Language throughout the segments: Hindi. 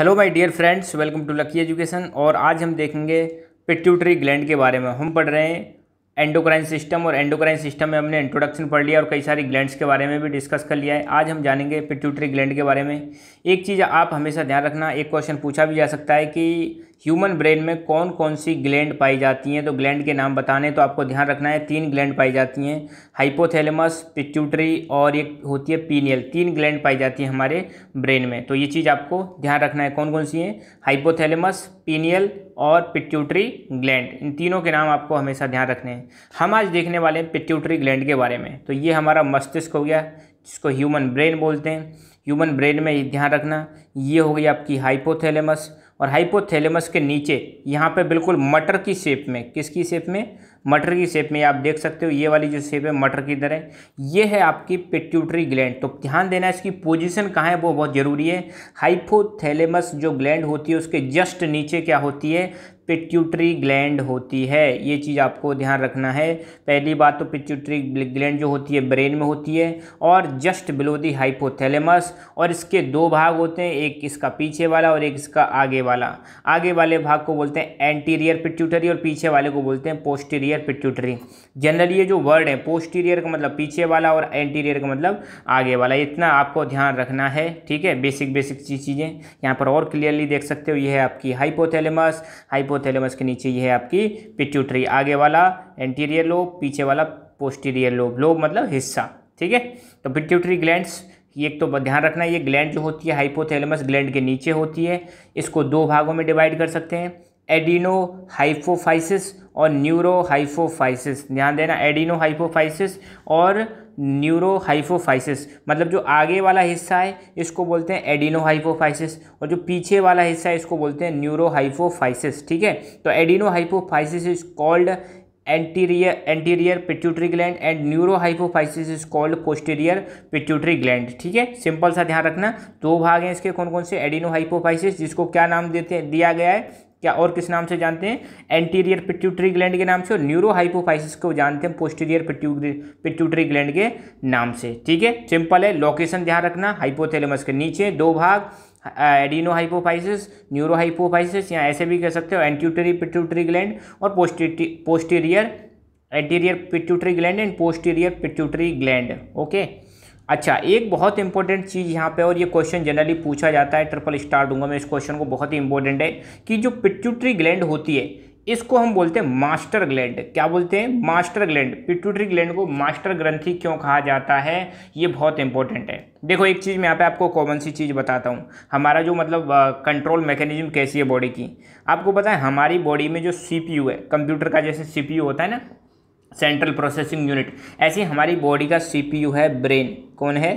hello my dear friends welcome to lucky education और आज हम देखेंगे पिट्यूटरी ग्लैंड के बारे में हम पढ़ रहे हैं एंडोक्राइन सिस्टम और एंडोक्राइन सिस्टम में हमने इंट्रोडक्शन पढ़ लिया और कई सारी ग्लैंड्स के बारे में भी डिस्कस कर लिया है आज हम जानेंगे पिट्यूटरी ग्लैंड के बारे में एक चीज़ आप हमेशा ध्यान रखना एक क्वेश्चन पूछा भी जा सकता है कि ह्यूमन ब्रेन में कौन कौन सी ग्लैंड पाई जाती हैं तो ग्लैंड के नाम बताने तो आपको ध्यान रखना है तीन ग्लैंड पाई जाती हैं हाइपोथैलेमस पिट्यूटरी और एक होती है पीनियल तीन ग्लैंड पाई जाती हैं हमारे ब्रेन में तो ये चीज़ आपको ध्यान रखना है कौन कौन सी हैं हाइपोथैलेमस पीनियल और पिट्यूटरी ग्लैंड इन तीनों के नाम आपको हमेशा ध्यान रखने हैं हम आज देखने वाले हैं पिट्यूटरी ग्लैंड के बारे में तो ये हमारा मस्तिष्क हो गया जिसको ह्यूमन ब्रेन बोलते हैं ह्यूमन ब्रेन में ध्यान रखना ये हो गई आपकी हाइपोथैलेमस और हाइपोथैलेमस के नीचे यहाँ पे बिल्कुल मटर की शेप में किसकी शेप में मटर की शेप में आप देख सकते हो ये वाली जो शेप है मटर की तरह ये है आपकी पिट्यूटरी ग्लैंड तो ध्यान देना इसकी पोजीशन कहाँ है वो बहुत ज़रूरी है हाइपोथैलेमस जो ग्लैंड होती है उसके जस्ट नीचे क्या होती है पिट्यूटरी ग्लैंड होती है ये चीज़ आपको ध्यान रखना है पहली बात तो पिट्यूटरी ग्लैंड जो होती है ब्रेन में होती है और जस्ट बिलो दी हाइपोथैलेमस और इसके दो भाग होते हैं एक इसका पीछे वाला और एक इसका आगे वाला आगे वाले भाग को बोलते हैं एंटीरियर पिट्यूटरी और पीछे वाले को बोलते हैं पोस्टीरियर पिट्यूटरी जनरली ये जो वर्ड है पोस्टीरियर का मतलब पीछे वाला और एंटीरियर का मतलब आगे वाला इतना आपको ध्यान रखना है ठीक है बेसिक बेसिक चीज़ें यहाँ पर और क्लियरली देख सकते हो ये है आपकी हाइपोथैलेमस हाइपो हाइपोथैलेमस के नीचे ये है आपकी पिट्यूटरी आगे वाला एंटीरियर लोब पीछे वाला पोस्टीरियर लोब लोब मतलब हिस्सा ठीक है तो पिट्यूटरी ग्लैंड्स ये एक तो ध्यान रखना ये ग्लैंड जो होती है हाइपोथैलेमस ग्लैंड के नीचे होती है इसको दो भागों में डिवाइड कर सकते हैं एडिनो हाइफोफाइसिस और न्यूरोहाइफोफाइसिस ध्यान देना एडिनो हाइफोफाइसिस और न्यूरोहाइफोफाइसिस मतलब जो आगे वाला हिस्सा है इसको बोलते हैं एडिनो हाइफोफाइसिस और जो पीछे वाला हिस्सा है इसको बोलते हैं न्यूरोहाइफोफाइसिस ठीक है तो adenohypophysis is called anterior anterior pituitary gland and neurohypophysis is called posterior pituitary gland ठीक है सिंपल सा ध्यान रखना दो भाग हैं इसके कौन कौन से एडिनो जिसको क्या नाम देते दिया गया है क्या और किस नाम से जानते हैं एंटीरियर पिट्यूटरी ग्लैंड के नाम से और न्यूरो हाइपोफाइसिस को जानते हैं पोस्टीरियर पिट्यूटरी ग्लैंड के नाम से ठीक है सिंपल है लोकेशन ध्यान रखना हाइपोथेलमस के नीचे दो भाग एडिनो हाइपोफाइसिस न्यूरो हाइपोफाइसिस या ऐसे भी कह सकते हो एंट्यूटरी पिट्यूटरी ग्लैंड और posterior anterior pituitary gland and posterior pituitary gland okay अच्छा एक बहुत इंपॉर्टेंट चीज़ यहाँ पे और ये क्वेश्चन जनरली पूछा जाता है ट्रिपल स्टार दूंगा मैं इस क्वेश्चन को बहुत ही इंपॉर्टेंट है कि जो पिट्यूटरी ग्लैंड होती है इसको हम बोलते हैं मास्टर ग्लैंड क्या बोलते हैं मास्टर ग्लैंड पिट्यूटरी ग्लैंड को मास्टर ग्रंथि क्यों कहा जाता है ये बहुत इंपॉर्टेंट है देखो एक चीज़ मैं यहाँ पे आपको कॉमन सी चीज़ बताता हूँ हमारा जो मतलब कंट्रोल मैकेनिज्म कैसी है बॉडी की आपको पता है हमारी बॉडी में जो सीपीयू है कंप्यूटर का जैसे सीपीयू होता है ना सेंट्रल प्रोसेसिंग यूनिट ऐसी हमारी बॉडी का सीपीयू है ब्रेन कौन है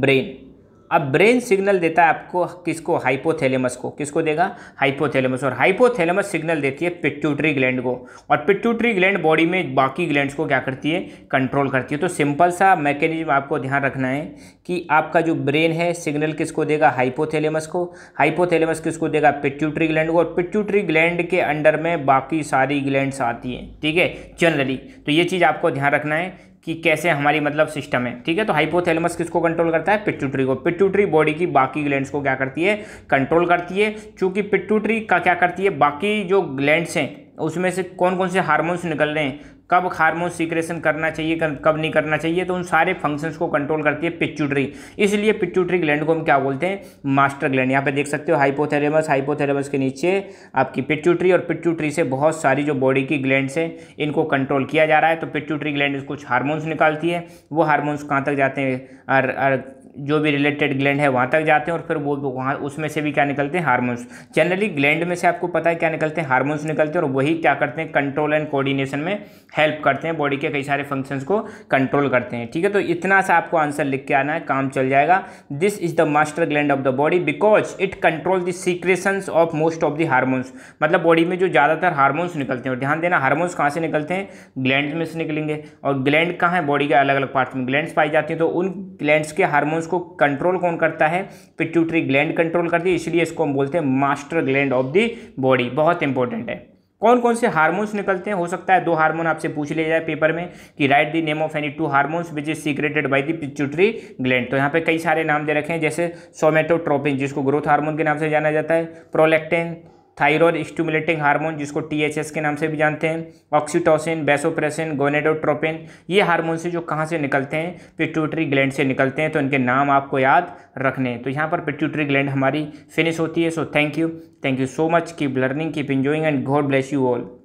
ब्रेन अब ब्रेन सिग्नल देता है आपको किसको हाइपोथैलेमस को किसको देगा हाइपोथैलेमस और हाइपोथैलेमस सिग्नल देती है पिट्यूटरी ग्लैंड को और पिट्यूटरी ग्लैंड बॉडी में बाकी ग्लैंड्स को क्या करती है कंट्रोल करती है तो सिंपल सा मैकेनिज्म आपको ध्यान रखना है कि आपका जो ब्रेन है सिग्नल किसको देगा हाइपोथैलेमस को हाइपोथैलेमस किसको देगा पिट्यूटरी ग्लैंड को और पिट्यूटरी ग्लैंड के अंडर में बाकी सारी ग्लैंड्स आती हैं ठीक है जनरली तो ये चीज़ आपको ध्यान रखना है कि कैसे हमारी मतलब सिस्टम है ठीक है तो हाइपोथैलेमस किसको कंट्रोल करता है पिट्यूटरी को पिट्यूटरी बॉडी की बाकी ग्लैंड्स को क्या करती है कंट्रोल करती है चूंकि पिट्यूटरी का क्या करती है बाकी जो ग्लैंड्स हैं उसमें से कौन कौन से हार्मोन्स निकल रहे हैं कब हार्मोन सीक्रेशन करना चाहिए कब नहीं करना चाहिए तो उन सारे फंक्शंस को कंट्रोल करती है पिच्यूटरी इसलिए पिच्यूटरी ग्लैंड को हम क्या बोलते हैं मास्टर ग्लैंड यहाँ पे देख सकते हो हाइपोथैलेमस हाइपोथैलेमस के नीचे आपकी पिच्यूटरी और पिच्यूटरी से बहुत सारी जो बॉडी की ग्लैंड है इनको कंट्रोल किया जा रहा है तो पिच्यूटरी ग्लैंड कुछ हारमोन्स निकालती है वो हारमोन्स कहाँ तक जाते हैं जो भी रिलेटेड ग्लैंड है वहाँ तक जाते हैं और फिर वो वहाँ उसमें से भी क्या निकलते हैं हार्मोन्स जनरली ग्लैंड में से आपको पता है क्या निकलते हैं हारमोन्स निकलते हैं और वही क्या करते हैं कंट्रोल एंड कोऑर्डिनेशन में हेल्प करते हैं बॉडी के कई सारे फंक्शंस को कंट्रोल करते हैं ठीक है तो इतना सा आपको आंसर लिख के आना है काम चल जाएगा this is the master gland of the body because it control the secretions of most of the hormones मतलब बॉडी में जो ज़्यादातर हार्मोन्स निकलते हैं और ध्यान देना हार्मोन्स कहाँ से निकलते हैं ग्लैंड में से निकलेंगे और ग्लैंड कहाँ है बॉडी के अलग अलग पार्ट में ग्लैंड पाई जाती हैं तो उन ग्लैंड के हारमोन्स इसको कंट्रोल कौन करता है पिट्यूटरी ग्लैंड कंट्रोल करती है इसलिए इसको हम बोलते हैं master gland of the body बहुत इंपॉर्टेंट है कौन कौन से हार्मोन्स निकलते हैं हो सकता है दो हार्मोन आपसे पूछ लिया जाए पेपर में कि write the name of any two hormones which is secreted by the pituitary gland तो यहाँ पे कई सारे नाम दे रखे हैं जैसे सोमेटोट्रोपिन जिसको ग्रोथ हार्मोन के नाम से जाना जाता है प्रोलेक्टेन थायरॉयड स्टूमुलेटिंग हार्मोन जिसको टीएचएस के नाम से भी जानते हैं ऑक्सीटोसिन बेसोप्रेसिन गोनेडोट्रोपिन ये हार्मोन से जो कहाँ से निकलते हैं पिट्यूटरी ग्लैंड से निकलते हैं तो इनके नाम आपको याद रखने हैं तो यहाँ पर पिट्यूटरी ग्लैंड हमारी फिनिश होती है so thank you thank you so much keep learning keep enjoying and God bless you all